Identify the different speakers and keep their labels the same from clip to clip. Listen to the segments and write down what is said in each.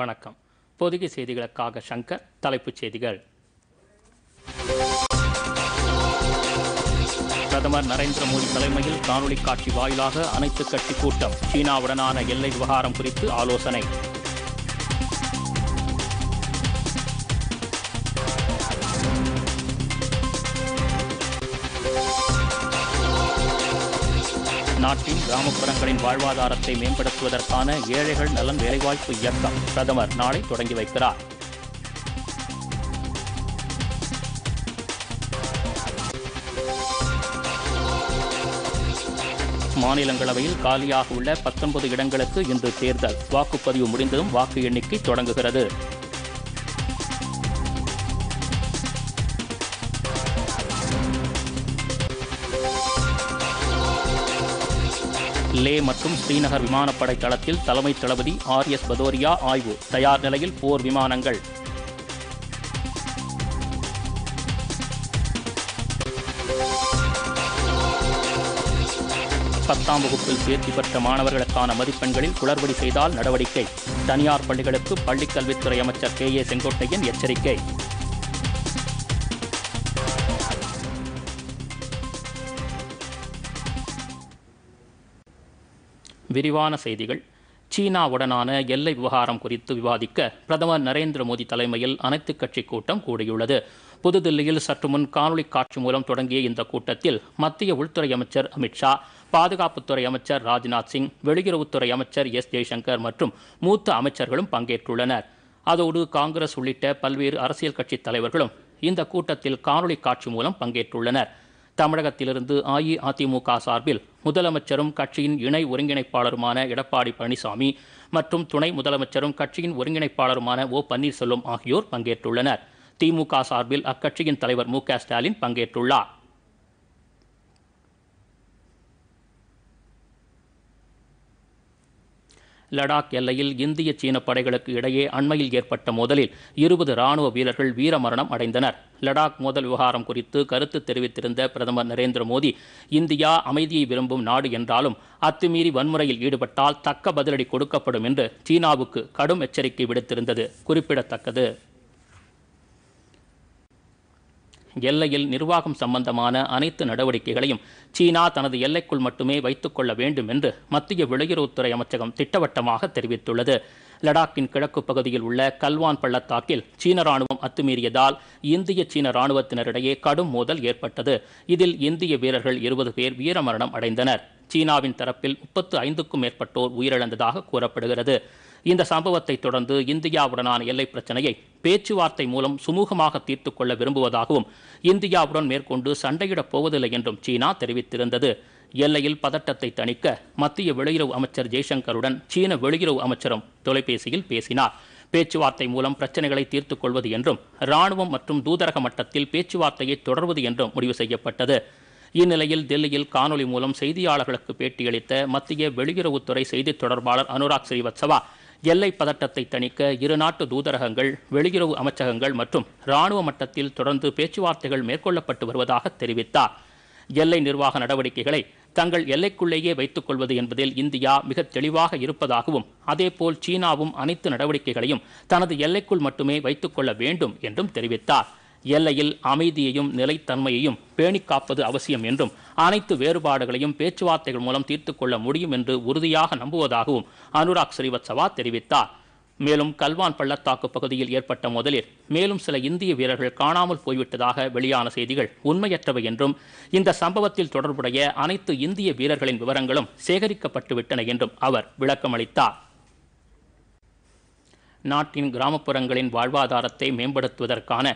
Speaker 1: வணக்கம் பொதிகை செய்திகளுக்காக சங்கர் தலைப்புச் செய்திகள் பிரதமர் நரேந்திர மோடி தலைமையில் காணொலி காட்சி வாயிலாக அனைத்து கட்சி கூட்டம் சீனாவுடனான எல்லை விவகாரம் குறித்து ஆலோசனை நாட்டின் கிராமப்புறங்களின் வாழ்வாதாரத்தை மேம்படுத்துவதற்கான ஏழைகள் நலன் வேலைவாய்ப்பு இயக்கம் பிரதமர் நாளை தொடங்கி வைக்கிறார் மாநிலங்களவையில் காலியாக உள்ள பத்தொன்பது இடங்களுக்கு இன்று தேர்தல் வாக்குப்பதிவு முடிந்ததும் வாக்கு எண்ணிக்கை தொடங்குகிறது லே மற்றும் ஸ்ரீநகர் விமானப்படை தளத்தில் தலைமை தளபதி ஆர் எஸ் பதோரியா ஆய்வு தயார் நிலையில் போர் விமானங்கள் பத்தாம் வகுப்பில் தேர்ச்சி பெற்ற மாணவர்களுக்கான மதிப்பெண்களில் குளறுபடி செய்தால் நடவடிக்கை தனியார் பள்ளிகளுக்கு பள்ளிக்கல்வித்துறை அமைச்சர் கே ஏ செங்கோட்டையன் எச்சரிக்கை விரிவான செய்திகள் சீனாவுடனான எல்லை விவகாரம் குறித்து விவாதிக்க பிரதமர் நரேந்திர மோடி தலைமையில் அனைத்து கட்சி கூட்டம் கூடியுள்ளது புதுதில்லியில் சற்று முன் காணொலி காட்சி மூலம் தொடங்கிய இந்த கூட்டத்தில் மத்திய உள்துறை அமைச்சர் அமித்ஷா பாதுகாப்புத்துறை அமைச்சர் ராஜ்நாத் சிங் வெளியுறவுத்துறை அமைச்சர் எஸ் ஜெய்சங்கர் மற்றும் மூத்த அமைச்சர்களும் பங்கேற்றுள்ளனர் அதோடு காங்கிரஸ் உள்ளிட்ட பல்வேறு அரசியல் கட்சி தலைவர்களும் இந்த கூட்டத்தில் காணொலி காட்சி மூலம் பங்கேற்றுள்ளனர் தமிழகத்திலிருந்து அஇஅதிமுக சார்பில் முதலமைச்சரும் கட்சியின் இணை ஒருங்கிணைப்பாளருமான எடப்பாடி பழனிசாமி மற்றும் துணை முதலமைச்சரும் கட்சியின் ஒருங்கிணைப்பாளருமான ஓ பன்னீர்செல்வம் ஆகியோர் பங்கேற்றுள்ளனர் திமுக சார்பில் அக்கட்சியின் தலைவர் மு ஸ்டாலின் பங்கேற்றுள்ளார் லடாக் எல்லையில் இந்திய சீன படைகளுக்கு இடையே அண்மையில் ஏற்பட்ட மோதலில் இருபது ராணுவ வீரர்கள் வீரமரணம் அடைந்தனர் லடாக் மோதல் விவகாரம் குறித்து கருத்து தெரிவித்திருந்த பிரதமர் நரேந்திர மோடி இந்தியா அமைதியை விரும்பும் நாடு என்றாலும் அத்துமீறி வன்முறையில் ஈடுபட்டால் தக்க பதிலடி கொடுக்கப்படும் என்று சீனாவுக்கு கடும் எச்சரிக்கை விடுத்திருந்தது குறிப்பிடத்தக்கது எல்லையில் நிர்வாகம் சம்பந்தமான அனைத்து நடவடிக்கைகளையும் சீனா தனது எல்லைக்குள் மட்டுமே கொள்ள வேண்டும் என்று மத்திய வெளியுறவுத்துறை அமைச்சகம் திட்டவட்டமாக தெரிவித்துள்ளது லடாக்கின் கிழக்கு பகுதியில் உள்ள கல்வான் பள்ளத்தாக்கில் சீன ராணுவம் அத்துமீறியதால் இந்திய சீன ராணுவத்தினரிடையே கடும் மோதல் ஏற்பட்டது இதில் இந்திய வீரர்கள் இருபது பேர் வீரமரணம் அடைந்தனர் சீனாவின் தரப்பில் முப்பத்து ஐந்துக்கும் மேற்பட்டோர் உயிரிழந்ததாக கூறப்படுகிறது இந்த சம்பவத்தை தொடர்ந்து இந்தியாவுடனான எல்லை பிரச்சனையை பேச்சுவார்த்தை மூலம் சுமூகமாக தீர்த்து கொள்ள விரும்புவதாகவும் இந்தியாவுடன் மேற்கொண்டு சண்டையிடப் போவதில்லை என்றும் சீனா தெரிவித்திருந்தது எல்லையில் பதட்டத்தை தணிக்க மத்திய வெளியுறவு அமைச்சர் ஜெய்சங்கருடன் சீன வெளியுறவு அமைச்சரும் தொலைபேசியில் பேசினார் பேச்சுவார்த்தை மூலம் பிரச்சனைகளை தீர்த்து கொள்வது என்றும் ராணுவம் மற்றும் தூதரக மட்டத்தில் பேச்சுவார்த்தையை தொடர்வது என்றும் முடிவு செய்யப்பட்டது இந்நிலையில் டெல்லியில் காணொலி மூலம் செய்தியாளர்களுக்கு பேட்டியளித்த மத்திய வெளியுறவுத்துறை செய்தித் தொடர்பாளர் அனுராக் ஸ்ரீவத்சவா எல்லை பதட்டத்தை தணிக்க இரு நாட்டு தூதரகங்கள் வெளியுறவு அமைச்சகங்கள் மற்றும் இராணுவ மட்டத்தில் தொடர்ந்து பேச்சுவார்த்தைகள் மேற்கொள்ளப்பட்டு வருவதாக தெரிவித்தார் எல்லை நிர்வாக நடவடிக்கைகளை தங்கள் எல்லைக்குள்ளேயே வைத்துக் கொள்வது என்பதில் இந்தியா மிக தெளிவாக இருப்பதாகவும் அதேபோல் சீனாவும் அனைத்து நடவடிக்கைகளையும் தனது எல்லைக்குள் மட்டுமே வைத்துக் கொள்ள வேண்டும் என்றும் தெரிவித்தார் எல்லையில் அமைதியையும் நிலைத்தன்மையையும் பேணி காப்பது அவசியம் என்றும் அனைத்து வேறுபாடுகளையும் பேச்சுவார்த்தைகள் மூலம் தீர்த்துக்கொள்ள கொள்ள முடியும் என்று உறுதியாக நம்புவதாகவும் அனுராக் ஸ்ரீவத்சவா தெரிவித்தார் மேலும் கல்வான் பள்ளத்தாக்கு பகுதியில் ஏற்பட்ட முதலில் மேலும் சில இந்திய வீரர்கள் காணாமல் போய்விட்டதாக வெளியான செய்திகள் உண்மையற்றவை என்றும் இந்த சம்பவத்தில் தொடர்புடைய அனைத்து இந்திய வீரர்களின் விவரங்களும் சேகரிக்கப்பட்டுவிட்டன என்றும் அவர் விளக்கமளித்தார் நாட்டின் கிராமப்புறங்களின் வாழ்வாதாரத்தை மேம்படுத்துவதற்கான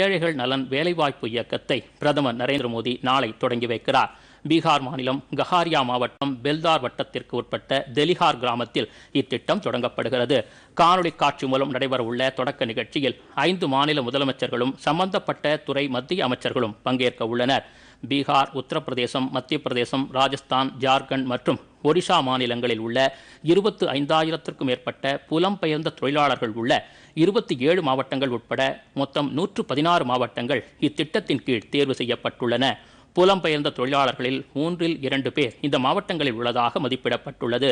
Speaker 1: ஏழைகள் நலன் வேலைவாய்ப்பு இயக்கத்தை பிரதமர் நரேந்திர மோடி நாளை தொடங்கி வைக்கிறார் பீகார் மாநிலம் கஹாரியா மாவட்டம் பெல்தார் வட்டத்திற்கு உட்பட்ட தெலிஹார் கிராமத்தில் இத்திட்டம் தொடங்கப்படுகிறது காணொலி காட்சி மூலம் நடைபெறவுள்ள தொடக்க நிகழ்ச்சியில் ஐந்து மாநில முதலமைச்சர்களும் சம்பந்தப்பட்ட துறை மத்திய அமைச்சர்களும் பங்கேற்க உள்ளனர் பீகார் உத்தரப்பிரதேசம் மத்திய பிரதேசம் ராஜஸ்தான் ஜார்க்கண்ட் மற்றும் ஒடிஷா மாநிலங்களில் உள்ள இருபத்து ஐந்தாயிரத்திற்கும் மேற்பட்ட புலம்பெயர்ந்த தொழிலாளர்கள் உள்ள இருபத்தி ஏழு மாவட்டங்கள் உட்பட மொத்தம் நூற்று பதினாறு மாவட்டங்கள் இத்திட்டத்தின் கீழ் தேர்வு செய்யப்பட்டுள்ளன புலம்பெயர்ந்த தொழிலாளர்களில் மூன்றில் இரண்டு பேர் இந்த மாவட்டங்களில் உள்ளதாக மதிப்பிடப்பட்டுள்ளது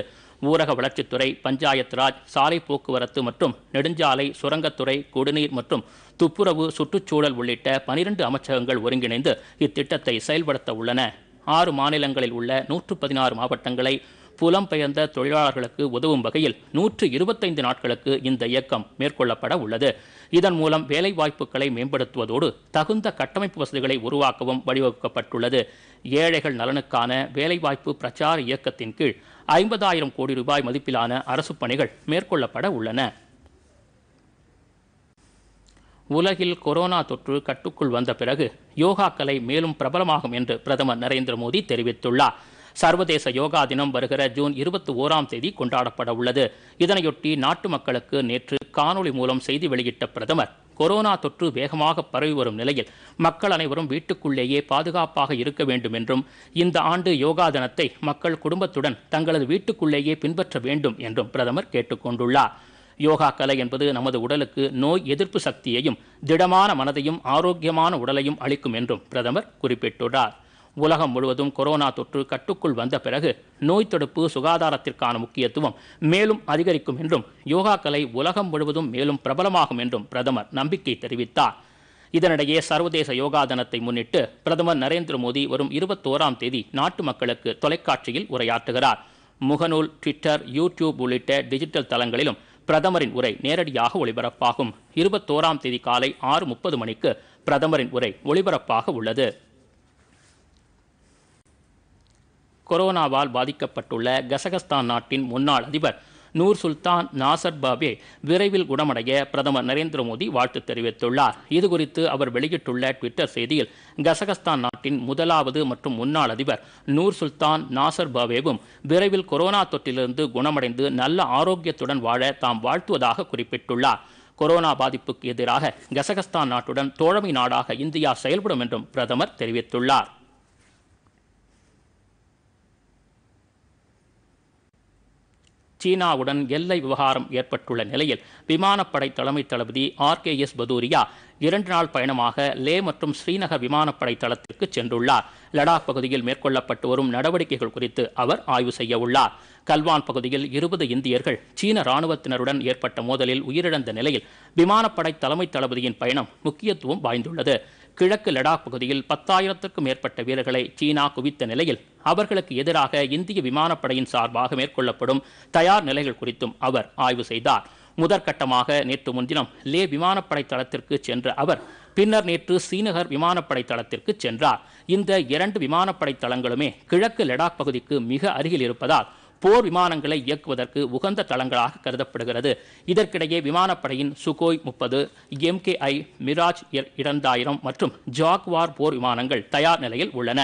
Speaker 1: ஊரக வளர்ச்சித்துறை பஞ்சாயத்து ராஜ் சாலை போக்குவரத்து மற்றும் நெடுஞ்சாலை சுரங்கத்துறை குடிநீர் மற்றும் துப்புரவு சுற்றுச்சூழல் உள்ளிட்ட பனிரெண்டு அமைச்சகங்கள் ஒருங்கிணைந்து இத்திட்டத்தை செயல்படுத்த உள்ளன ஆறு மாநிலங்களில் உள்ள நூற்று பதினாறு மாவட்டங்களை புலம்பெயர்ந்த தொழிலாளர்களுக்கு உதவும் வகையில் நூற்று இருபத்தைந்து நாட்களுக்கு இந்த இயக்கம் மேற்கொள்ளப்பட உள்ளது இதன் மூலம் வேலை வாய்ப்புகளை மேம்படுத்துவதோடு தகுந்த கட்டமைப்பு வசதிகளை உருவாக்கவும் வழிவகுக்கப்பட்டுள்ளது ஏழைகள் நலனுக்கான வேலைவாய்ப்பு பிரச்சார இயக்கத்தின் கீழ் ஐம்பதாயிரம் கோடி ரூபாய் மதிப்பிலான அரசு பணிகள் மேற்கொள்ளப்பட உள்ளன உலகில் கொரோனா தொற்று கட்டுக்குள் வந்த பிறகு யோகாக்கலை மேலும் பிரபலமாகும் என்று பிரதமர் நரேந்திர மோடி தெரிவித்துள்ளார் சர்வதேச யோகா தினம் வருகிற ஜூன் இருபத்தி ஓராம் தேதி கொண்டாடப்பட உள்ளது இதனையொட்டி நாட்டு மக்களுக்கு நேற்று காணொலி மூலம் செய்தி வெளியிட்ட பிரதமர் கொரோனா தொற்று வேகமாக பரவி வரும் நிலையில் மக்கள் அனைவரும் வீட்டுக்குள்ளேயே பாதுகாப்பாக இருக்க வேண்டும் என்றும் இந்த ஆண்டு யோகா தினத்தை மக்கள் குடும்பத்துடன் தங்களது வீட்டுக்குள்ளேயே பின்பற்ற வேண்டும் என்றும் பிரதமர் கேட்டுக்கொண்டுள்ளார் யோகா கலை என்பது நமது உடலுக்கு நோய் எதிர்ப்பு சக்தியையும் திடமான மனதையும் ஆரோக்கியமான உடலையும் அளிக்கும் என்றும் பிரதமர் குறிப்பிட்டுள்ளார் உலகம் முழுவதும் கொரோனா தொற்று கட்டுக்குள் வந்த பிறகு நோய் தடுப்பு சுகாதாரத்திற்கான முக்கியத்துவம் மேலும் அதிகரிக்கும் என்றும் யோகா கலை உலகம் முழுவதும் மேலும் பிரபலமாகும் என்றும் பிரதமர் நம்பிக்கை தெரிவித்தார் இதனிடையே சர்வதேச யோகா தினத்தை முன்னிட்டு பிரதமர் நரேந்திர மோடி வரும் இருபத்தோராம் தேதி நாட்டு மக்களுக்கு தொலைக்காட்சியில் உரையாற்றுகிறார் முகநூல் ட்விட்டர் யூடியூப் உள்ளிட்ட டிஜிட்டல் தளங்களிலும் பிரதமரின் உரை நேரடியாக ஒளிபரப்பாகும் இருபத்தோராம் தேதி காலை ஆறு முப்பது மணிக்கு பிரதமரின் உரை ஒளிபரப்பாக உள்ளது கொரோனாவால் பாதிக்கப்பட்டுள்ள கசகஸ்தான் நாட்டின் முன்னாள் அதிபர் நூர் சுல்தான் நாசர் பாபே விரைவில் குணமடைய பிரதமர் நரேந்திர மோடி வாழ்த்து தெரிவித்துள்ளார் இதுகுறித்து அவர் வெளியிட்டுள்ள ட்விட்டர் செய்தியில் கசகஸ்தான் நாட்டின் முதலாவது மற்றும் முன்னாள் அதிபர் நூர் சுல்தான் நாசர் பாபேவும் விரைவில் கொரோனா தொற்றிலிருந்து குணமடைந்து நல்ல ஆரோக்கியத்துடன் வாழ தாம் வாழ்த்துவதாக குறிப்பிட்டுள்ளார் கொரோனா பாதிப்புக்கு எதிராக கசகஸ்தான் நாட்டுடன் தோழமை நாடாக இந்தியா செயல்படும் என்றும் பிரதமர் தெரிவித்துள்ளார் சீனாவுடன் எல்லை விவகாரம் ஏற்பட்டுள்ள நிலையில் விமானப்படை தலைமை தளபதி ஆர் கே எஸ் பதூரியா இரண்டு நாள் பயணமாக லே மற்றும் ஸ்ரீநகர் விமானப்படை தளத்திற்கு சென்றுள்ளார் லடாக் பகுதியில் மேற்கொள்ளப்பட்டு வரும் நடவடிக்கைகள் குறித்து அவர் ஆய்வு செய்ய உள்ளார் கல்வான் பகுதியில் இருபது இந்தியர்கள் சீன ராணுவத்தினருடன் ஏற்பட்ட மோதலில் உயிரிழந்த நிலையில் விமானப்படை தலைமை தளபதியின் பயணம் முக்கியத்துவம் வாய்ந்துள்ளது கிழக்கு லடாக் பகுதியில் பத்தாயிரத்திற்கும் மேற்பட்ட வீரர்களை சீனா குவித்த நிலையில் அவர்களுக்கு எதிராக இந்திய விமானப்படையின் சார்பாக மேற்கொள்ளப்படும் தயார் நிலைகள் குறித்தும் அவர் ஆய்வு செய்தார் முதற்கட்டமாக நேற்று முன்தினம் லே விமானப்படை தளத்திற்கு சென்ற அவர் பின்னர் நேற்று ஸ்ரீநகர் விமானப்படை தளத்திற்கு சென்றார் இந்த இரண்டு விமானப்படை தளங்களுமே கிழக்கு லடாக் பகுதிக்கு மிக அருகில் இருப்பதால் போர் விமானங்களை இயக்குவதற்கு உகந்த தளங்களாக கருதப்படுகிறது இதற்கிடையே விமானப்படையின் சுகோய் முப்பது எம்கேஐ மிராஜ் இரண்டாயிரம் மற்றும் ஜாக்வார் போர் விமானங்கள் தயார் நிலையில் உள்ளன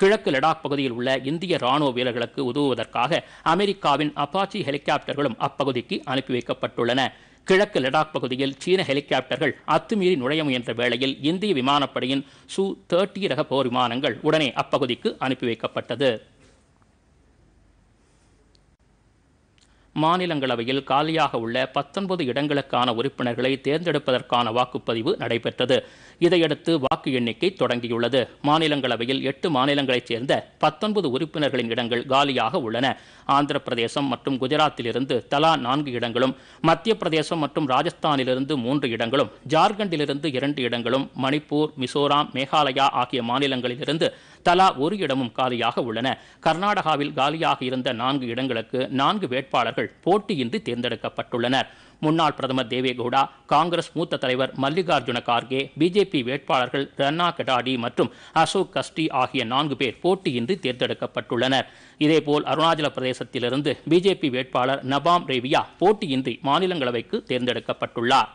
Speaker 1: கிழக்கு லடாக் பகுதியில் உள்ள இந்திய ராணுவ வீரர்களுக்கு உதவுவதற்காக அமெரிக்காவின் அப்பாச்சி ஹெலிகாப்டர்களும் அப்பகுதிக்கு அனுப்பி வைக்கப்பட்டுள்ளன கிழக்கு லடாக் பகுதியில் சீன ஹெலிகாப்டர்கள் அத்துமீறி நுழைய முயன்ற வேளையில் இந்திய விமானப்படையின் சு தேர்ட்டி ரக போர் விமானங்கள் உடனே அப்பகுதிக்கு அனுப்பி வைக்கப்பட்டது மாநிலங்களவையில் காலியாக உள்ள பத்தொன்பது இடங்களுக்கான உறுப்பினர்களை தேர்ந்தெடுப்பதற்கான வாக்குப்பதிவு நடைபெற்றது இதையடுத்து வாக்கு எண்ணிக்கை தொடங்கியுள்ளது மாநிலங்களவையில் எட்டு மாநிலங்களைச் சேர்ந்த பத்தொன்பது உறுப்பினர்களின் இடங்கள் காலியாக உள்ளன ஆந்திர பிரதேசம் மற்றும் குஜராத்திலிருந்து தலா நான்கு இடங்களும் மத்திய பிரதேசம் மற்றும் ராஜஸ்தானிலிருந்து மூன்று இடங்களும் ஜார்க்கண்டிலிருந்து இரண்டு இடங்களும் மணிப்பூர் மிசோராம் மேகாலயா ஆகிய மாநிலங்களிலிருந்து தலா ஒரு இடமும் காலியாக உள்ளன கர்நாடகாவில் காலியாக இருந்த நான்கு இடங்களுக்கு நான்கு வேட்பாளர்கள் போட்டியின்றி தேர்ந்தெடுக்கப்பட்டுள்ளனர் முன்னாள் பிரதமர் தேவேகவுடா காங்கிரஸ் மூத்த தலைவர் மல்லிகார்ஜுன கார்கே பிஜேபி வேட்பாளர்கள் ரன்னா கடாடி மற்றும் அசோக் கஸ்டி ஆகிய நான்கு பேர் போட்டியின்றி தேர்ந்தெடுக்கப்பட்டுள்ளனர் இதேபோல் அருணாச்சல பிரதேசத்திலிருந்து பிஜேபி வேட்பாளர் நபாம் ரேவியா போட்டியின்றி மாநிலங்களவைக்கு தேர்ந்தெடுக்கப்பட்டுள்ளார்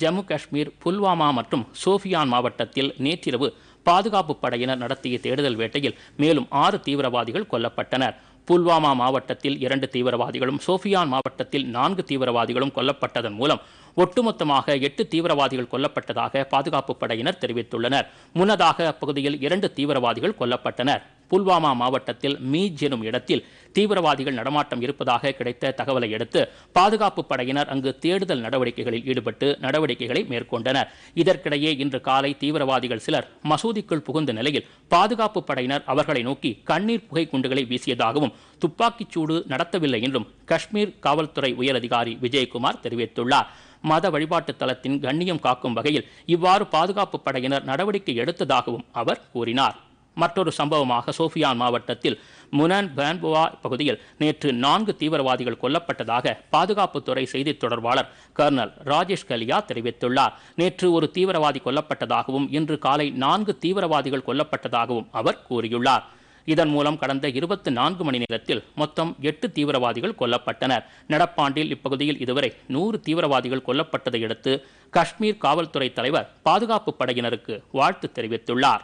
Speaker 1: ஜம்மு காஷ்மீர் புல்வாமா மற்றும் சோஃபியான் மாவட்டத்தில் நேற்றிரவு பாதுகாப்பு படையினர் நடத்திய தேடுதல் வேட்டையில் மேலும் ஆறு தீவிரவாதிகள் கொல்லப்பட்டனர் புல்வாமா மாவட்டத்தில் இரண்டு தீவிரவாதிகளும் சோஃபியான் மாவட்டத்தில் நான்கு தீவிரவாதிகளும் கொல்லப்பட்டதன் மூலம் ஒட்டுமொத்தமாக எட்டு தீவிரவாதிகள் கொல்லப்பட்டதாக பாதுகாப்பு படையினர் தெரிவித்துள்ளனர் முன்னதாக அப்பகுதியில் இரண்டு தீவிரவாதிகள் கொல்லப்பட்டனர் புல்வாமா மாவட்டத்தில் மீஜ் எனும் இடத்தில் தீவிரவாதிகள் நடமாட்டம் இருப்பதாக கிடைத்த தகவலை அடுத்து பாதுகாப்பு படையினர் அங்கு தேடுதல் நடவடிக்கைகளில் ஈடுபட்டு நடவடிக்கைகளை மேற்கொண்டனர் இதற்கிடையே இன்று காலை தீவிரவாதிகள் சிலர் மசூதிக்குள் புகுந்த நிலையில் பாதுகாப்பு படையினர் அவர்களை நோக்கி கண்ணீர் புகை குண்டுகளை வீசியதாகவும் துப்பாக்கிச்சூடு நடத்தவில்லை என்றும் காஷ்மீர் காவல்துறை உயரதிகாரி விஜயகுமார் தெரிவித்துள்ளார் மத வழிபாட்டு தளத்தின் கண்ணியம் காக்கும் வகையில் இவ்வாறு பாதுகாப்பு படையினர் நடவடிக்கை எடுத்ததாகவும் அவர் கூறினார் மற்றொரு சம்பவமாக சோஃபியான் மாவட்டத்தில் முனன் பேன்புவா பகுதியில் நேற்று நான்கு தீவிரவாதிகள் கொல்லப்பட்டதாக பாதுகாப்புத்துறை செய்தித் தொடர்பாளர் கர்னல் ராஜேஷ் கலியா தெரிவித்துள்ளார் நேற்று ஒரு தீவிரவாதி கொல்லப்பட்டதாகவும் இன்று காலை நான்கு தீவிரவாதிகள் கொல்லப்பட்டதாகவும் அவர் கூறியுள்ளார் இதன் மூலம் கடந்த இருபத்தி நான்கு மணி நேரத்தில் மொத்தம் எட்டு தீவிரவாதிகள் கொல்லப்பட்டனர் நடப்பாண்டில் இப்பகுதியில் இதுவரை நூறு தீவிரவாதிகள் கொல்லப்பட்டதை அடுத்து காஷ்மீர் காவல்துறை தலைவர் பாதுகாப்பு படையினருக்கு வாழ்த்து தெரிவித்துள்ளார்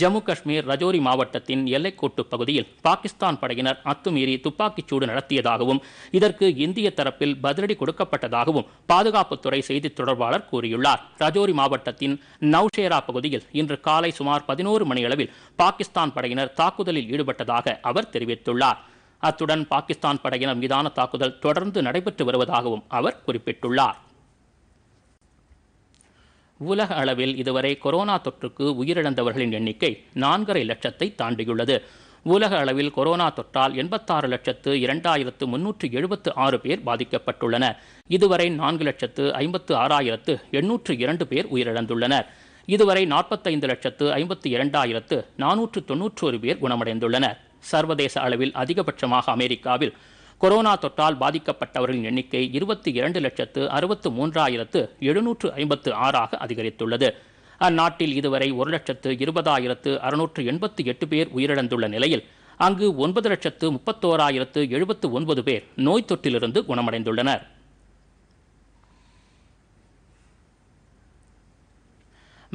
Speaker 1: ஜம்மு காஷ்மீர் ரஜோரி மாவட்டத்தின் எல்லைக்கோட்டு பகுதியில் பாகிஸ்தான் படையினர் அத்துமீறி சூடு நடத்தியதாகவும் இதற்கு இந்திய தரப்பில் பதிலடி கொடுக்கப்பட்டதாகவும் பாதுகாப்புத்துறை செய்தித் தொடர்பாளர் கூறியுள்ளார் ரஜோரி மாவட்டத்தின் நவ்ஷேரா பகுதியில் இன்று காலை சுமார் பதினோரு மணியளவில் பாகிஸ்தான் படையினர் தாக்குதலில் ஈடுபட்டதாக அவர் தெரிவித்துள்ளார் அத்துடன் பாகிஸ்தான் படையினர் மீதான தாக்குதல் தொடர்ந்து நடைபெற்று வருவதாகவும் அவர் குறிப்பிட்டுள்ளார் உலக அளவில் இதுவரை கொரோனா தொற்றுக்கு உயிரிழந்தவர்களின் எண்ணிக்கை நான்கரை லட்சத்தை தாண்டியுள்ளது உலக அளவில் கொரோனா தொற்றால் எண்பத்தாறு லட்சத்து இரண்டாயிரத்து முன்னூற்று எழுபத்து ஆறு பேர் பாதிக்கப்பட்டுள்ளனர் இதுவரை நான்கு லட்சத்து ஐம்பத்து ஆறாயிரத்து எண்ணூற்று இரண்டு பேர் உயிரிழந்துள்ளனர் இதுவரை நாற்பத்தைந்து லட்சத்து ஐம்பத்தி இரண்டாயிரத்து நானூற்று தொன்னூற்றோரு பேர் குணமடைந்துள்ளனர் சர்வதேச அளவில் அதிகபட்சமாக அமெரிக்காவில் கொரோனா தொற்றால் பாதிக்கப்பட்டவர்களின் எண்ணிக்கை இருபத்தி இரண்டு லட்சத்து அறுபத்து மூன்றாயிரத்து எழுநூற்று ஐம்பத்து ஆறாக அதிகரித்துள்ளது அந்நாட்டில் இதுவரை ஒரு லட்சத்து இருபதாயிரத்து அறுநூற்று எண்பத்தி எட்டு பேர் உயிரிழந்துள்ள நிலையில் அங்கு ஒன்பது லட்சத்து முப்பத்தோராயிரத்து எழுபத்து ஒன்பது பேர் நோய் தொற்றிலிருந்து குணமடைந்துள்ளனர்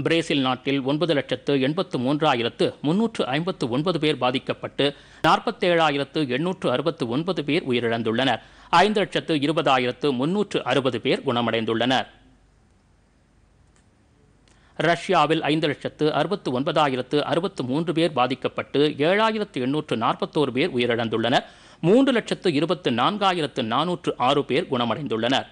Speaker 1: பிரேசில் நாட்டில் ஒன்பது லட்சத்து எண்பத்து மூன்றாயிரத்து முன்னூற்று ஐம்பத்து ஒன்பது பேர் பாதிக்கப்பட்டு நாற்பத்தேழாயிரத்து எண்ணூற்று அறுபத்து ஒன்பது பேர் உயிரிழந்துள்ளனர் ஐந்து லட்சத்து இருபதாயிரத்து முன்னூற்று அறுபது பேர் குணமடைந்துள்ளனர் ரஷ்யாவில் ஐந்து லட்சத்து அறுபத்து ஒன்பதாயிரத்து அறுபத்து மூன்று பேர் பாதிக்கப்பட்டு ஏழாயிரத்து எண்ணூற்று நாற்பத்தோரு பேர் உயிரிழந்துள்ளனர் மூன்று லட்சத்து இருபத்து நான்காயிரத்து நானூற்று ஆறு பேர் குணமடைந்துள்ளனர்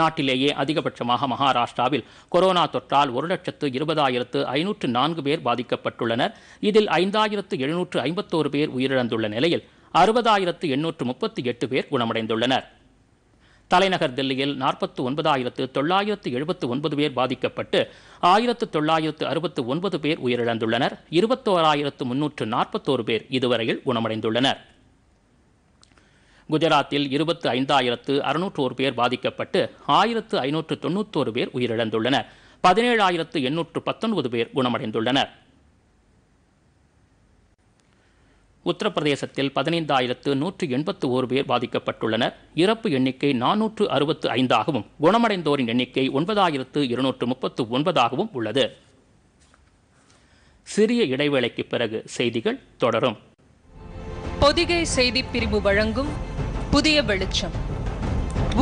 Speaker 1: நாட்டிலேயே அதிகபட்சமாக மகாராஷ்டிராவில் கொரோனா தொற்றால் ஒரு லட்சத்து இருபதாயிரத்து ஐநூற்று நான்கு பேர் பாதிக்கப்பட்டுள்ளனர் இதில் ஐந்தாயிரத்து எழுநூற்று ஐம்பத்தோரு பேர் உயிரிழந்துள்ள நிலையில் அறுபதாயிரத்து எண்ணூற்று முப்பத்தி எட்டு பேர் குணமடைந்துள்ளனர் தலைநகர் தில்லியில் நாற்பத்து ஒன்பதாயிரத்து தொள்ளாயிரத்து எழுபத்து ஒன்பது பேர் பாதிக்கப்பட்டு ஆயிரத்து தொள்ளாயிரத்து அறுபத்து ஒன்பது பேர் உயிரிழந்துள்ளனர் இருபத்தோராயிரத்து முன்னூற்று நாற்பத்தோரு பேர் இதுவரையில் குணமடைந்துள்ளனர் குஜராத்தில் இருபத்து ஐந்தாயிரத்து அறுநூற்றோரு பேர் பாதிக்கப்பட்டு ஆயிரத்து ஐநூற்று தொன்னூற்றோரு பேர் உயிரிழந்துள்ளனர் பதினேழாயிரத்து எண்ணூற்று பத்தொன்பது பேர் குணமடைந்துள்ளனர் உத்தரப்பிரதேசத்தில் பதினைந்தாயிரத்து நூற்று எண்பத்து ஒரு பேர் பாதிக்கப்பட்டுள்ளனர் இறப்பு எண்ணிக்கை நானூற்று அறுபத்து ஐந்தாகவும் குணமடைந்தோரின் எண்ணிக்கை ஒன்பதாயிரத்து இருநூற்று முப்பத்து ஒன்பதாகவும் உள்ளது சிறிய இடைவேளைக்கு பிறகு செய்திகள் தொடரும் பொதிகை செய்தி பிரிவு வழங்கும் புதிய வெளிச்சம்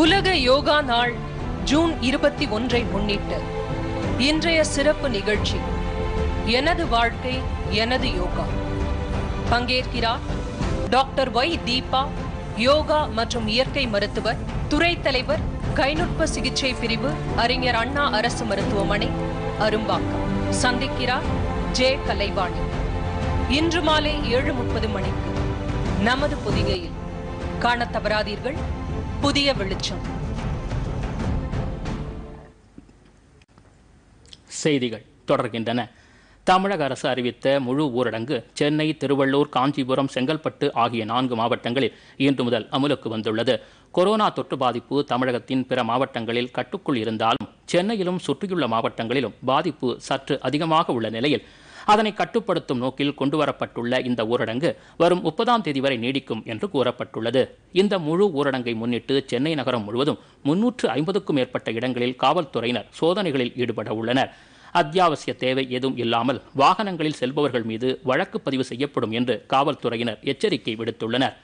Speaker 1: உலக யோகா நாள் ஜூன் இருபத்தி ஒன்றை முன்னிட்டு இன்றைய சிறப்பு நிகழ்ச்சி எனது வாழ்க்கை எனது யோகா பங்கேற்கிறார் டாக்டர் ஒய் தீபா யோகா மற்றும் இயற்கை மருத்துவர் துறை தலைவர் கைநுட்ப சிகிச்சை பிரிவு அறிஞர் அண்ணா அரசு மருத்துவமனை அரும்பாக்கம் சந்திக்கிறார் ஜே கலைவாணி இன்று மாலை ஏழு முப்பது மணிக்கு நமது புதிகையில் காண தவறாதீர்கள் புதிய வெளிச்சம் செய்திகள் தொடர்கின்றன தமிழக அரசு அறிவித்த முழு ஊரடங்கு சென்னை திருவள்ளூர் காஞ்சிபுரம் செங்கல்பட்டு ஆகிய நான்கு மாவட்டங்களில் இன்று முதல் அமலுக்கு வந்துள்ளது கொரோனா தொற்று பாதிப்பு தமிழகத்தின் பிற மாவட்டங்களில் கட்டுக்குள் இருந்தாலும் சென்னையிலும் சுற்றியுள்ள மாவட்டங்களிலும் பாதிப்பு சற்று அதிகமாக உள்ள நிலையில் அதனை கட்டுப்படுத்தும் நோக்கில் கொண்டுவரப்பட்டுள்ள இந்த ஊரடங்கு வரும் முப்பதாம் தேதி வரை நீடிக்கும் என்று கூறப்பட்டுள்ளது இந்த முழு ஊரடங்கை முன்னிட்டு சென்னை நகரம் முழுவதும் முன்னூற்று ஐம்பதுக்கும் மேற்பட்ட இடங்களில் காவல்துறையினர் சோதனைகளில் ஈடுபட உள்ளனர் அத்தியாவசிய தேவை எதுவும் இல்லாமல் வாகனங்களில் செல்பவர்கள் மீது வழக்கு பதிவு செய்யப்படும் என்று காவல்துறையினர் எச்சரிக்கை விடுத்துள்ளனர்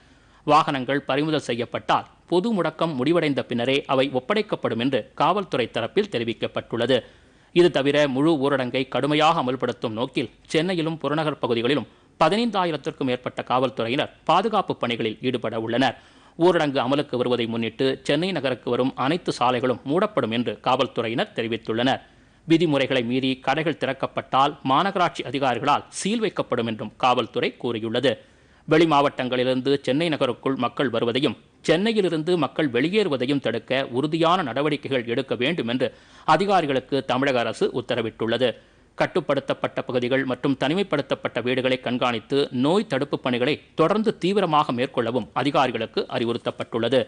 Speaker 1: வாகனங்கள் பறிமுதல் செய்யப்பட்டால் பொது முடக்கம் முடிவடைந்த பின்னரே அவை ஒப்படைக்கப்படும் என்று காவல்துறை தரப்பில் தெரிவிக்கப்பட்டுள்ளது இது தவிர முழு ஊரடங்கை கடுமையாக அமல்படுத்தும் நோக்கில் சென்னையிலும் புறநகர் பகுதிகளிலும் பதினைந்தாயிரத்திற்கும் மேற்பட்ட காவல்துறையினர் பாதுகாப்பு பணிகளில் ஈடுபட உள்ளனர் ஊரடங்கு அமலுக்கு வருவதை முன்னிட்டு சென்னை நகருக்கு வரும் அனைத்து சாலைகளும் மூடப்படும் என்று காவல்துறையினர் தெரிவித்துள்ளனர் விதிமுறைகளை மீறி கடைகள் திறக்கப்பட்டால் மாநகராட்சி அதிகாரிகளால் சீல் வைக்கப்படும் என்றும் காவல்துறை கூறியுள்ளது வெளி மாவட்டங்களிலிருந்து சென்னை நகருக்குள் மக்கள் வருவதையும் சென்னையிலிருந்து மக்கள் வெளியேறுவதையும் தடுக்க உறுதியான நடவடிக்கைகள் எடுக்க வேண்டும் என்று அதிகாரிகளுக்கு தமிழக அரசு உத்தரவிட்டுள்ளது கட்டுப்படுத்தப்பட்ட பகுதிகள் மற்றும் தனிமைப்படுத்தப்பட்ட வீடுகளை கண்காணித்து நோய் தடுப்பு பணிகளை தொடர்ந்து தீவிரமாக மேற்கொள்ளவும் அதிகாரிகளுக்கு அறிவுறுத்தப்பட்டுள்ளது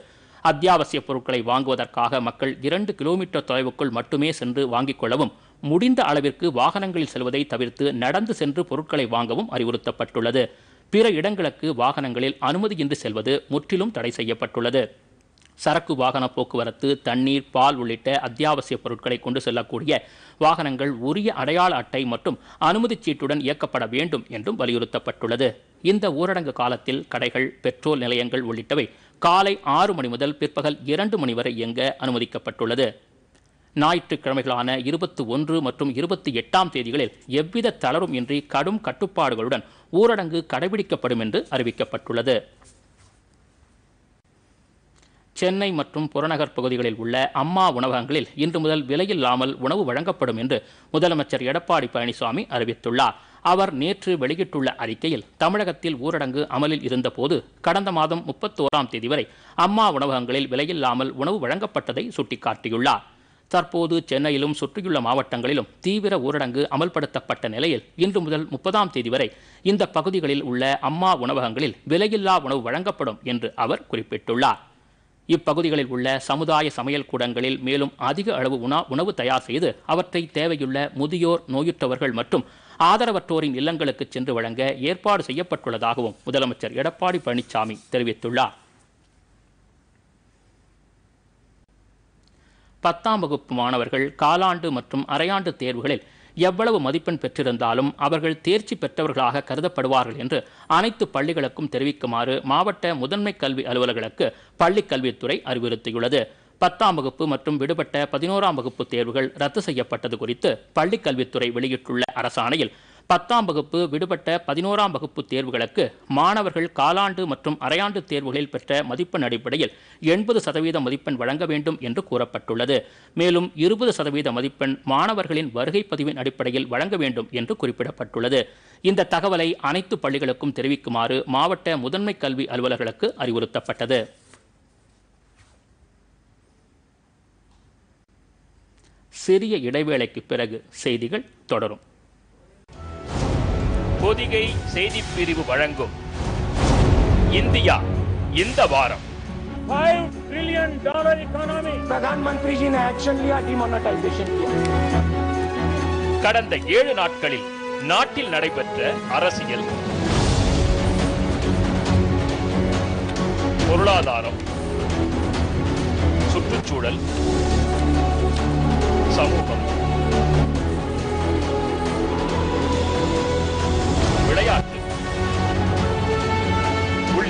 Speaker 1: அத்தியாவசிய பொருட்களை வாங்குவதற்காக மக்கள் இரண்டு கிலோமீட்டர் தொலைவுக்குள் மட்டுமே சென்று வாங்கிக் கொள்ளவும் முடிந்த அளவிற்கு வாகனங்களில் செல்வதை தவிர்த்து நடந்து சென்று பொருட்களை வாங்கவும் அறிவுறுத்தப்பட்டுள்ளது பிற இடங்களுக்கு வாகனங்களில் அனுமதியின்றி செல்வது முற்றிலும் தடை செய்யப்பட்டுள்ளது சரக்கு வாகன போக்குவரத்து தண்ணீர் பால் உள்ளிட்ட அத்தியாவசிய பொருட்களை கொண்டு செல்லக்கூடிய வாகனங்கள் உரிய அடையாள அட்டை மற்றும் அனுமதிச் சீட்டுடன் இயக்கப்பட வேண்டும் என்றும் வலியுறுத்தப்பட்டுள்ளது இந்த ஊரடங்கு காலத்தில் கடைகள் பெட்ரோல் நிலையங்கள் உள்ளிட்டவை காலை ஆறு மணி முதல் பிற்பகல் இரண்டு மணி வரை இயங்க அனுமதிக்கப்பட்டுள்ளது ஞாயிற்றுக்கிழமைகளான இருபத்தி ஒன்று மற்றும் இருபத்தி எட்டாம் தேதிகளில் எவ்வித தளரும் இன்றி கடும் கட்டுப்பாடுகளுடன் ஊரடங்கு கடைபிடிக்கப்படும் என்று அறிவிக்கப்பட்டுள்ளது சென்னை மற்றும் புறநகர் பகுதிகளில் உள்ள அம்மா உணவகங்களில் இன்று முதல் விலையில்லாமல் உணவு வழங்கப்படும் என்று முதலமைச்சர் எடப்பாடி பழனிசாமி அறிவித்துள்ளார் அவர் நேற்று வெளியிட்டுள்ள அறிக்கையில் தமிழகத்தில் ஊரடங்கு அமலில் இருந்தபோது கடந்த மாதம் முப்பத்தோராம் தேதி வரை அம்மா உணவகங்களில் விலையில்லாமல் உணவு வழங்கப்பட்டதை சுட்டிக்காட்டியுள்ளார் தற்போது சென்னையிலும் சுற்றியுள்ள மாவட்டங்களிலும் தீவிர ஊரடங்கு அமல்படுத்தப்பட்ட நிலையில் இன்று முதல் முப்பதாம் தேதி வரை இந்த பகுதிகளில் உள்ள அம்மா உணவகங்களில் விலையில்லா உணவு வழங்கப்படும் என்று அவர் குறிப்பிட்டுள்ளார் இப்பகுதிகளில் உள்ள சமுதாய சமையல் கூடங்களில் மேலும் அதிக அளவு உணா உணவு தயார் செய்து அவற்றை தேவையுள்ள முதியோர் நோயுற்றவர்கள் மற்றும் ஆதரவற்றோரின் இல்லங்களுக்கு சென்று வழங்க ஏற்பாடு செய்யப்பட்டுள்ளதாகவும் முதலமைச்சர் எடப்பாடி பழனிசாமி தெரிவித்துள்ளார் பத்தாம் வகுப்பு மாணவர்கள் காலாண்டு மற்றும் அரையாண்டு தேர்வுகளில் எவ்வளவு மதிப்பெண் பெற்றிருந்தாலும் அவர்கள் தேர்ச்சி பெற்றவர்களாக கருதப்படுவார்கள் என்று அனைத்து பள்ளிகளுக்கும் தெரிவிக்குமாறு மாவட்ட முதன்மை கல்வி அலுவலர்களுக்கு பள்ளிக் கல்வித்துறை அறிவுறுத்தியுள்ளது பத்தாம் வகுப்பு மற்றும் விடுபட்ட பதினோராம் வகுப்பு தேர்வுகள் ரத்து செய்யப்பட்டது குறித்து பள்ளிக் கல்வித்துறை வெளியிட்டுள்ள அரசாணையில் பத்தாம் வகுப்பு விடுபட்ட பதினோராம் வகுப்பு தேர்வுகளுக்கு மாணவர்கள் காலாண்டு மற்றும் அரையாண்டு தேர்வுகளில் பெற்ற மதிப்பெண் அடிப்படையில் எண்பது சதவீத மதிப்பெண் வழங்க வேண்டும் என்று கூறப்பட்டுள்ளது மேலும் இருபது சதவீத மதிப்பெண் மாணவர்களின் வருகை பதிவின் அடிப்படையில் வழங்க வேண்டும் என்று குறிப்பிடப்பட்டுள்ளது இந்த தகவலை அனைத்து பள்ளிகளுக்கும் தெரிவிக்குமாறு மாவட்ட முதன்மை கல்வி அலுவலர்களுக்கு அறிவுறுத்தப்பட்டது சிறிய இடைவேளைக்கு பிறகு செய்திகள் தொடரும் பொதிகை பிரிவு வழங்கும் இந்தியா இந்த வாரம் கடந்த ஏழு நாட்களில் நாட்டில் நடைபெற்ற அரசியல் பொருளாதாரம் சுற்றுச்சூழல் சமூகம்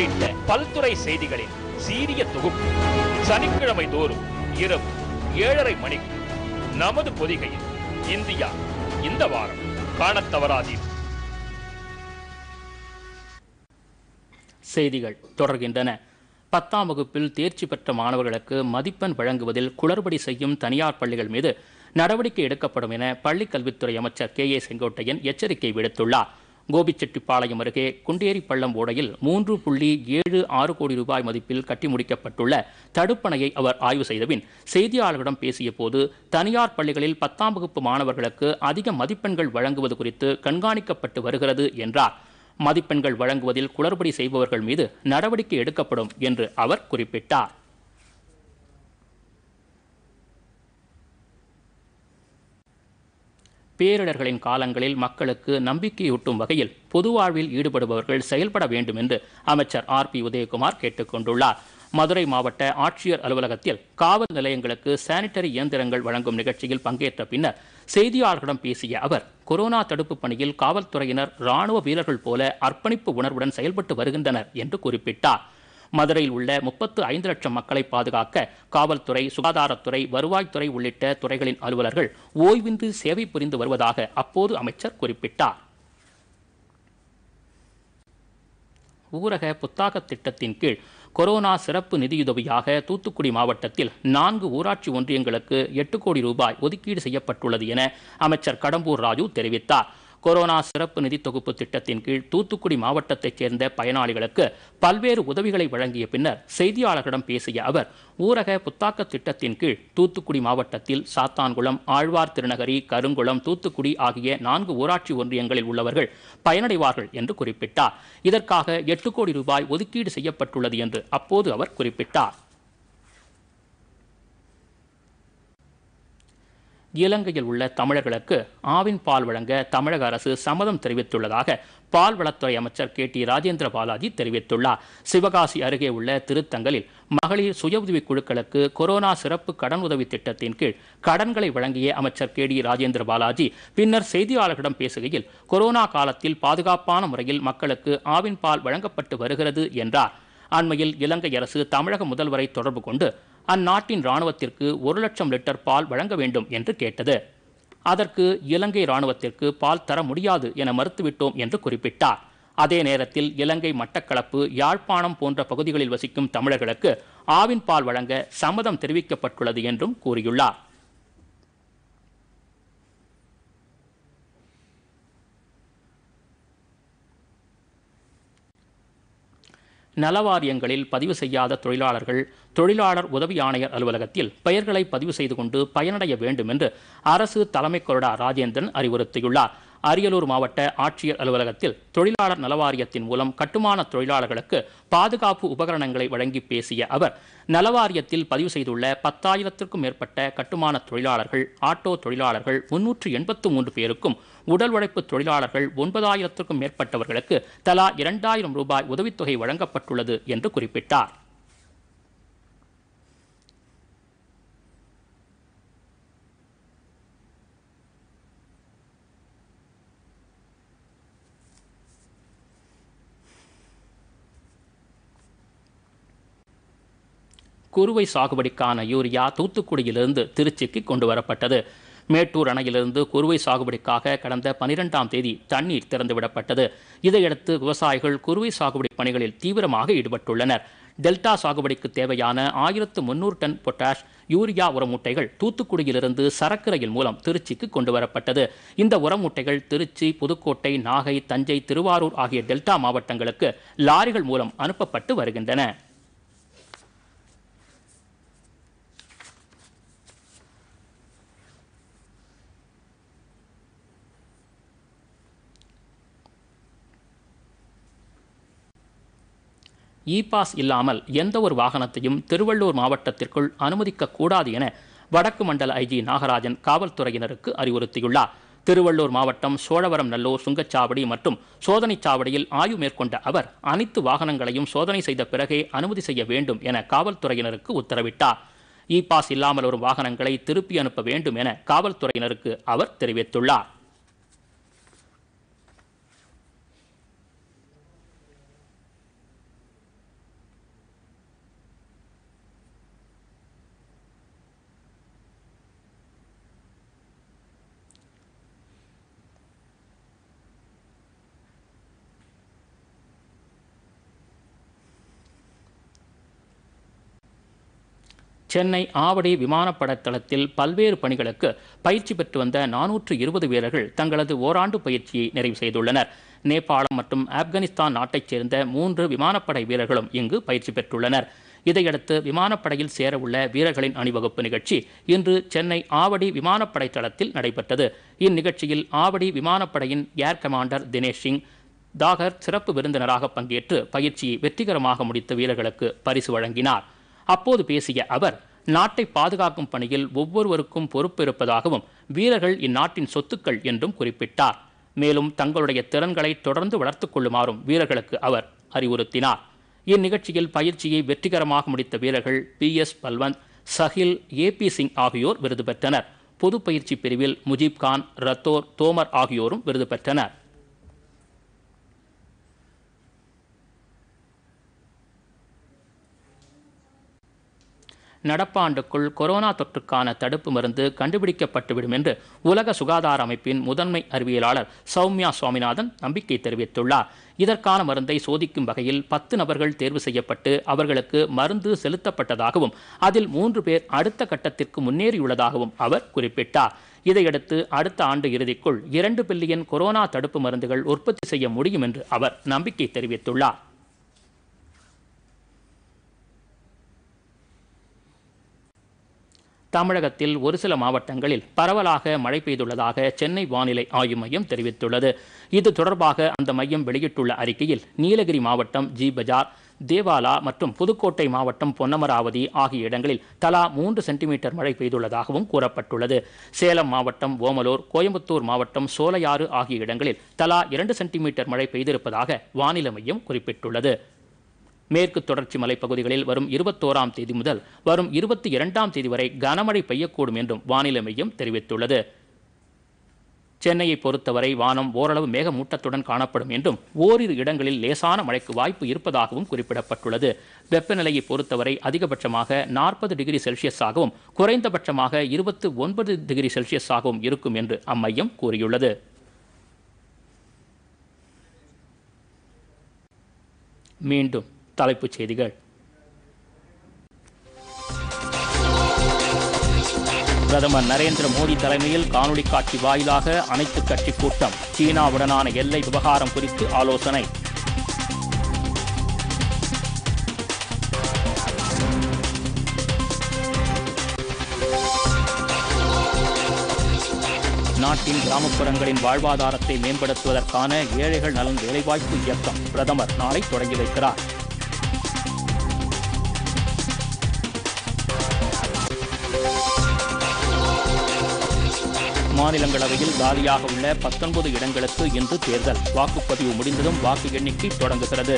Speaker 1: உள்ளிட்ட பல்துறை செய்திகளின் சீரிய தொகுப்பு சனிக்கிழமை தோறும் இரவு ஏழரை மணிக்கு நமது பொதிகையில் இந்தியா இந்த வாரம் காணத் தவறாதீர் செய்திகள் தொடர்கின்றன பத்தாம் வகுப்பில் தேர்ச்சி பெற்ற மாணவர்களுக்கு மதிப்பெண் வழங்குவதில் குளறுபடி செய்யும் தனியார் பள்ளிகள் மீது நடவடிக்கை எடுக்கப்படும் என பள்ளிக்கல்வித்துறை அமைச்சர் கே ஏ செங்கோட்டையன் எச்சரிக்கை விடுத்துள்ளார் கோபிச்செட்டிப்பாளையம் அருகே குண்டேரி பள்ளம் ஓடையில் மூன்று புள்ளி ஏழு ஆறு கோடி ரூபாய் மதிப்பில் கட்டி முடிக்கப்பட்டுள்ள தடுப்பணையை அவர் ஆய்வு செய்தபின் செய்தியாளர்களிடம் பேசிய போது தனியார் பள்ளிகளில் பத்தாம் வகுப்பு மாணவர்களுக்கு அதிக மதிப்பெண்கள் வழங்குவது குறித்து கண்காணிக்கப்பட்டு வருகிறது என்றார் மதிப்பெண்கள் வழங்குவதில் குளறுபடி செய்பவர்கள் மீது நடவடிக்கை எடுக்கப்படும் என்று அவர் குறிப்பிட்டார் பேரிடர்களின் காலங்களில் மக்களுக்கு நம்பிக்கையூட்டும் வகையில் பொது வாழ்வில் ஈடுபடுபவர்கள் செயல்பட வேண்டும் என்று அமைச்சர் ஆர் பி உதயகுமார் கேட்டுக்கொண்டுள்ளார் மதுரை மாவட்ட ஆட்சியர் அலுவலகத்தில் காவல் நிலையங்களுக்கு சானிட்டரி இயந்திரங்கள் வழங்கும் நிகழ்ச்சியில் பங்கேற்ற பின்னர் செய்தியாளர்களிடம் பேசிய அவர் கொரோனா தடுப்பு பணியில் காவல்துறையினர் ராணுவ வீரர்கள் போல அர்ப்பணிப்பு உணர்வுடன் செயல்பட்டு வருகின்றனர் என்று குறிப்பிட்டார் மதுரையில் உள்ள முப்பத்து ஐந்து லட்சம் மக்களை பாதுகாக்க காவல்துறை சுகாதாரத்துறை வருவாய்த்துறை உள்ளிட்ட துறைகளின் அலுவலர்கள் ஓய்வின்றி சேவை புரிந்து வருவதாக அப்போது அமைச்சர் குறிப்பிட்டார் ஊரக புத்தாக்க திட்டத்தின் கீழ் கொரோனா சிறப்பு நிதியுதவியாக தூத்துக்குடி மாவட்டத்தில் நான்கு ஊராட்சி ஒன்றியங்களுக்கு எட்டு கோடி ரூபாய் ஒதுக்கீடு செய்யப்பட்டுள்ளது என அமைச்சர் கடம்பூர் ராஜு தெரிவித்தார் கொரோனா சிறப்பு நிதி தொகுப்பு திட்டத்தின் கீழ் தூத்துக்குடி மாவட்டத்தைச் சேர்ந்த பயனாளிகளுக்கு பல்வேறு உதவிகளை வழங்கிய பின்னர் செய்தியாளர்களிடம் பேசிய அவர் ஊரக புத்தாக்க திட்டத்தின் கீழ் தூத்துக்குடி மாவட்டத்தில் சாத்தான்குளம் ஆழ்வார் திருநகரி கருங்குளம் தூத்துக்குடி ஆகிய நான்கு ஊராட்சி ஒன்றியங்களில் உள்ளவர்கள் பயனடைவார்கள் என்று குறிப்பிட்டார் இதற்காக எட்டு கோடி ரூபாய் ஒதுக்கீடு செய்யப்பட்டுள்ளது என்று அப்போது அவர் குறிப்பிட்டார் இலங்கையில் உள்ள தமிழர்களுக்கு ஆவின் பால் வழங்க தமிழக அரசு சம்மதம் தெரிவித்துள்ளதாக பால் வளத்துறை அமைச்சர் கே டி ராஜேந்திர பாலாஜி தெரிவித்துள்ளார் சிவகாசி அருகே உள்ள திருத்தங்களில் மகளிர் சுய உதவிக் குழுக்களுக்கு கொரோனா சிறப்பு கடன் உதவி திட்டத்தின் கீழ் கடன்களை வழங்கிய அமைச்சர் கே டி ராஜேந்திர பாலாஜி பின்னர் செய்தியாளர்களிடம் பேசுகையில் கொரோனா காலத்தில் பாதுகாப்பான முறையில் மக்களுக்கு ஆவின் பால் வழங்கப்பட்டு வருகிறது என்றார் அண்மையில் இலங்கை அரசு தமிழக முதல்வரை தொடர்பு கொண்டு அந்நாட்டின் இராணுவத்திற்கு ஒரு லட்சம் லிட்டர் பால் வழங்க வேண்டும் என்று கேட்டது அதற்கு இலங்கை இராணுவத்திற்கு பால் தர முடியாது என மறுத்துவிட்டோம் என்று குறிப்பிட்டார் அதே நேரத்தில் இலங்கை மட்டக்களப்பு யாழ்ப்பாணம் போன்ற பகுதிகளில் வசிக்கும் தமிழர்களுக்கு ஆவின் பால் வழங்க சம்மதம் தெரிவிக்கப்பட்டுள்ளது என்றும் கூறியுள்ளார் நலவாரியங்களில் பதிவு செய்யாத தொழிலாளர்கள் தொழிலாளர் உதவி ஆணையர் அலுவலகத்தில் பெயர்களை பதிவு செய்து கொண்டு பயனடைய வேண்டும் என்று அரசு தலைமை கொறடா ராஜேந்திரன் அறிவுறுத்தியுள்ளார் அரியலூர் மாவட்ட ஆட்சியர் அலுவலகத்தில் தொழிலாளர் நலவாரியத்தின் மூலம் கட்டுமான தொழிலாளர்களுக்கு பாதுகாப்பு உபகரணங்களை வழங்கி பேசிய அவர் நலவாரியத்தில் பதிவு செய்துள்ள பத்தாயிரத்திற்கும் மேற்பட்ட கட்டுமான தொழிலாளர்கள் ஆட்டோ தொழிலாளர்கள் முன்னூற்று எண்பத்து மூன்று பேருக்கும் உடல் உழைப்பு தொழிலாளர்கள் ஒன்பதாயிரத்திற்கும் மேற்பட்டவர்களுக்கு தலா இரண்டாயிரம் ரூபாய் உதவித்தொகை வழங்கப்பட்டுள்ளது என்று குறிப்பிட்டார் குறுவை சாகுபடிக்கான யூரியா தூத்துக்குடியிலிருந்து திருச்சிக்கு கொண்டு வரப்பட்டது மேட்டூர் அணையிலிருந்து குறுவை சாகுபடிக்காக கடந்த பனிரெண்டாம் தேதி தண்ணீர் திறந்துவிடப்பட்டது இதையடுத்து விவசாயிகள் குறுவை சாகுபடி பணிகளில் தீவிரமாக ஈடுபட்டுள்ளனர் டெல்டா சாகுபடிக்கு தேவையான ஆயிரத்து முன்னூறு டன் பொட்டாஷ் யூரியா உரமூட்டைகள் தூத்துக்குடியிலிருந்து சரக்கு ரயில் மூலம் திருச்சிக்கு கொண்டு வரப்பட்டது இந்த உரமூட்டைகள் திருச்சி புதுக்கோட்டை நாகை தஞ்சை திருவாரூர் ஆகிய டெல்டா மாவட்டங்களுக்கு லாரிகள் மூலம் அனுப்பப்பட்டு வருகின்றன இ பாஸ் இல்லாமல் எந்த ஒரு வாகனத்தையும் திருவள்ளூர் மாவட்டத்திற்குள் அனுமதிக்க கூடாது என வடக்கு மண்டல ஐஜி நாகராஜன் காவல்துறையினருக்கு அறிவுறுத்தியுள்ளார் திருவள்ளூர் மாவட்டம் சோழவரம் நல்லூர் சுங்கச்சாவடி மற்றும் சோதனைச் சாவடியில் ஆய்வு மேற்கொண்ட அவர் அனைத்து வாகனங்களையும் சோதனை செய்த பிறகே அனுமதி செய்ய வேண்டும் என காவல்துறையினருக்கு உத்தரவிட்டார் இ பாஸ் இல்லாமல் வரும் வாகனங்களை திருப்பி அனுப்ப வேண்டும் என காவல்துறையினருக்கு அவர் தெரிவித்துள்ளார் சென்னை ஆவடி விமானப்படத்தளத்தில் பல்வேறு பணிகளுக்கு பயிற்சி பெற்று வந்த நானூற்று இருபது வீரர்கள் தங்களது ஓராண்டு பயிற்சியை நிறைவு செய்துள்ளனர் நேபாளம் மற்றும் ஆப்கானிஸ்தான் நாட்டைச் சேர்ந்த மூன்று விமானப்படை வீரர்களும் இங்கு பயிற்சி பெற்றுள்ளனர் இதையடுத்து விமானப்படையில் சேரவுள்ள வீரர்களின் அணிவகுப்பு நிகழ்ச்சி இன்று சென்னை ஆவடி விமானப்படை தளத்தில் நடைபெற்றது இந்நிகழ்ச்சியில் ஆவடி விமானப்படையின் ஏர் கமாண்டர் தினேஷ் சிங் தாகர் சிறப்பு விருந்தினராக பங்கேற்று பயிற்சியை வெற்றிகரமாக முடித்த வீரர்களுக்கு பரிசு வழங்கினார் அப்போது பேசிய அவர் நாட்டை பாதுகாக்கும் பணியில் ஒவ்வொருவருக்கும் பொறுப்பு இருப்பதாகவும் வீரர்கள் இந்நாட்டின் சொத்துக்கள் என்றும் குறிப்பிட்டார் மேலும் தங்களுடைய திறன்களை தொடர்ந்து வளர்த்துக் கொள்ளுமாறும் வீரர்களுக்கு அவர் அறிவுறுத்தினார் இந்நிகழ்ச்சியில் பயிற்சியை வெற்றிகரமாக முடித்த வீரர்கள் P S Balwant Sahil A P Singh ஆகியோர் விருது பெற்றனர் பொது பயிற்சி பிரிவில் முஜீப் கான் ரத்தோர் தோமர் ஆகியோரும் விருது பெற்றனர் நடப்பாண்டுக்குள் கொரோனா தொற்றுக்கான தடுப்பு மருந்து கண்டுபிடிக்கப்பட்டுவிடும் என்று உலக சுகாதார அமைப்பின் முதன்மை அறிவியலாளர் சௌமியா சுவாமிநாதன் நம்பிக்கை தெரிவித்துள்ளார் இதற்கான மருந்தை சோதிக்கும் வகையில் பத்து நபர்கள் தேர்வு செய்யப்பட்டு அவர்களுக்கு மருந்து செலுத்தப்பட்டதாகவும் அதில் மூன்று பேர் அடுத்த கட்டத்திற்கு முன்னேறியுள்ளதாகவும் அவர் குறிப்பிட்டார் இதையடுத்து அடுத்த ஆண்டு இறுதிக்குள் இரண்டு பில்லியன் கொரோனா தடுப்பு மருந்துகள் உற்பத்தி செய்ய முடியும் என்று அவர் நம்பிக்கை தெரிவித்துள்ளார் தமிழகத்தில் ஒரு சில மாவட்டங்களில் பரவலாக மழை பெய்துள்ளதாக சென்னை வானிலை ஆய்வு மையம் தெரிவித்துள்ளது இது தொடர்பாக அந்த மையம் வெளியிட்டுள்ள அறிக்கையில் நீலகிரி மாவட்டம் ஜி பஜார் தேவாலா மற்றும் புதுக்கோட்டை மாவட்டம் பொன்னமராவதி ஆகிய இடங்களில் தலா மூன்று சென்டிமீட்டர் மழை பெய்துள்ளதாகவும் கூறப்பட்டுள்ளது சேலம் மாவட்டம் ஓமலூர் கோயம்புத்தூர் மாவட்டம் சோலையாறு ஆகிய இடங்களில் தலா இரண்டு சென்டிமீட்டர் மழை பெய்திருப்பதாக வானிலை மையம் குறிப்பிட்டுள்ளது மேற்கு தொடர்ச்சி மலைப்பகுதிகளில் வரும் இருபத்தோராம் தேதி முதல் வரும் இருபத்தி இரண்டாம் தேதி வரை கனமழை பெய்யக்கூடும் என்றும் வானிலை மையம் தெரிவித்துள்ளது சென்னையை பொறுத்தவரை வானம் ஓரளவு மேகமூட்டத்துடன் காணப்படும் என்றும் ஓரிரு இடங்களில் லேசான மழைக்கு வாய்ப்பு இருப்பதாகவும் குறிப்பிடப்பட்டுள்ளது வெப்பநிலையை பொறுத்தவரை அதிகபட்சமாக நாற்பது டிகிரி செல்சியஸாகவும் குறைந்தபட்சமாக இருபத்து ஒன்பது டிகிரி செல்சியஸாகவும் இருக்கும் என்று அம்மையம் கூறியுள்ளது மீண்டும் தலைப்புச் செய்திகள் பிரதமர் நரேந்திர மோடி தலைமையில் காணொலி காட்சி வாயிலாக அனைத்து கட்சி கூட்டம் சீனாவுடனான எல்லை விவகாரம் குறித்து ஆலோசனை நாட்டின் கிராமப்புறங்களின் வாழ்வாதாரத்தை மேம்படுத்துவதற்கான ஏழைகள் நலன் வேலைவாய்ப்பு இயக்கம் பிரதமர் நாளை தொடங்கி வைக்கிறாா் மாநிலங்களவையில் காலியாக உள்ள பத்தொன்பது இடங்களுக்கு இன்று தேர்தல் வாக்குப்பதிவு முடிந்ததும் வாக்கு எண்ணிக்கை தொடங்குகிறது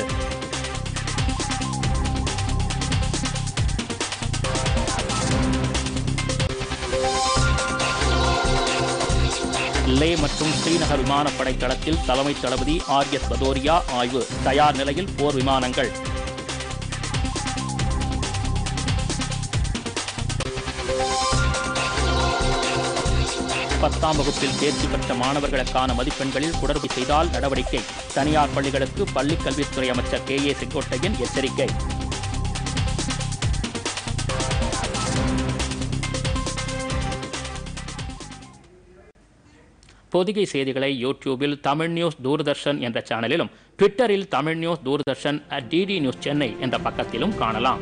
Speaker 1: லே மற்றும் ஸ்ரீநகர் விமானப்படை தளத்தில் தலைமை தளபதி ஆர் எஸ் பதோரியா ஆய்வு தயார் நிலையில் போர் விமானங்கள் பத்தாம் வகுப்பில் தேர்ச்சி பெற்ற மாணவர்களுக்கான மதிப்பெண்களில் குடற்பி செய்தால் நடவடிக்கை தனியார் பள்ளிகளுக்கு பள்ளிக் கல்வித்துறை அமைச்சர் கே ஏ செங்கோட்டையன் எச்சரிக்கை பொதிகை செய்திகளை யூடியூபில் தமிழ் நியூஸ் தூர்தர்ஷன் என்ற சேனலிலும் ட்விட்டரில் Tamil news Doordarshan at DD news Chennai என்ற பக்கத்திலும் காணலாம்